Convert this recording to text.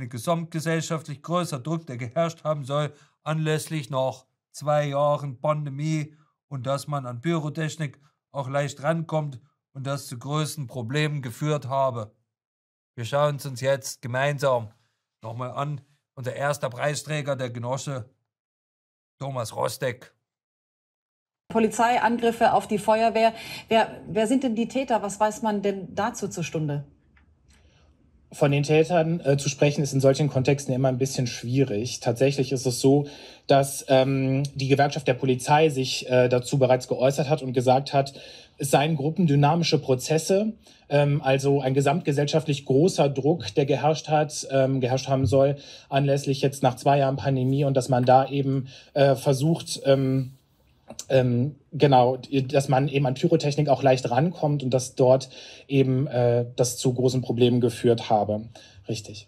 ein gesamtgesellschaftlich größer Druck, der geherrscht haben soll, anlässlich noch zwei Jahren Pandemie und dass man an Pyrotechnik auch leicht rankommt und das zu größten Problemen geführt habe. Wir schauen es uns jetzt gemeinsam nochmal an. Unser erster Preisträger, der Genosse Thomas Rostek. Polizeiangriffe auf die Feuerwehr. Wer, wer sind denn die Täter? Was weiß man denn dazu zur Stunde? Von den Tätern äh, zu sprechen ist in solchen Kontexten immer ein bisschen schwierig. Tatsächlich ist es so, dass ähm, die Gewerkschaft der Polizei sich äh, dazu bereits geäußert hat und gesagt hat, es seien gruppendynamische Prozesse, ähm, also ein gesamtgesellschaftlich großer Druck, der geherrscht hat, ähm, geherrscht haben soll, anlässlich jetzt nach zwei Jahren Pandemie und dass man da eben äh, versucht, ähm, ähm, genau, dass man eben an Pyrotechnik auch leicht rankommt und dass dort eben äh, das zu großen Problemen geführt habe. Richtig.